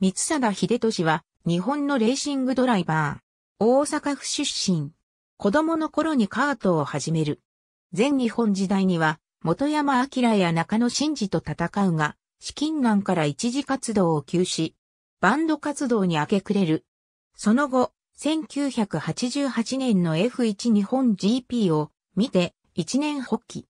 三貞秀俊は、日本のレーシングドライバー。大阪府出身。子供の頃にカートを始める。全日本時代には、元山明や中野真二と戦うが、資金難から一時活動を休止。バンド活動に明け暮れる。その後、1988年の F1 日本 GP を見て、一年発起。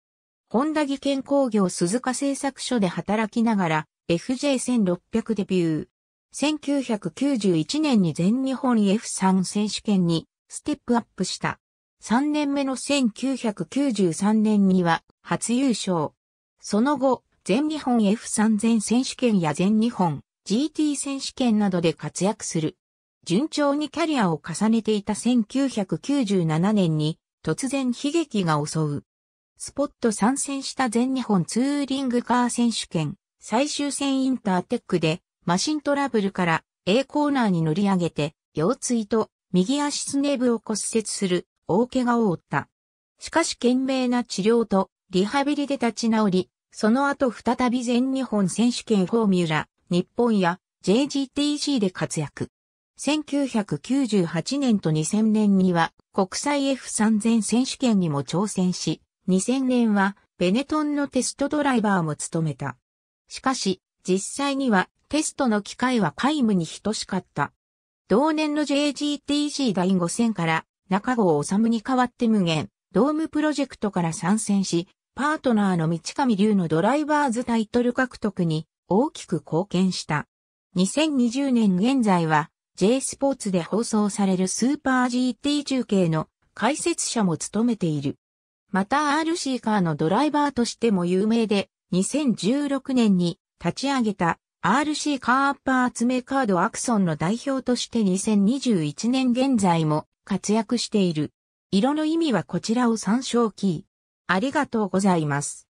本田技研工業鈴鹿製作所で働きながら、FJ1600 デビュー。1991年に全日本 F3 選手権にステップアップした。3年目の1993年には初優勝。その後、全日本 F3 全選手権や全日本 GT 選手権などで活躍する。順調にキャリアを重ねていた1997年に突然悲劇が襲う。スポット参戦した全日本ツーリングカー選手権最終戦インターテックでマシントラブルから A コーナーに乗り上げて、腰椎と右足すね部を骨折する大怪我を負った。しかし懸命な治療とリハビリで立ち直り、その後再び全日本選手権フォーミュラ、日本や JGTC で活躍。1998年と2000年には国際 F3000 選手権にも挑戦し、2000年はベネトンのテストドライバーも務めた。しかし、実際にはテストの機会は皆無に等しかった。同年の JGTC 第5000から中郷治に代わって無限、ドームプロジェクトから参戦し、パートナーの道上龍のドライバーズタイトル獲得に大きく貢献した。2020年現在は J スポーツで放送されるスーパー GT 中継の解説者も務めている。また RC カーのドライバーとしても有名で、2016年に立ち上げた RC カーアッパー集めカードアクソンの代表として2021年現在も活躍している。色の意味はこちらを参照キー。ありがとうございます。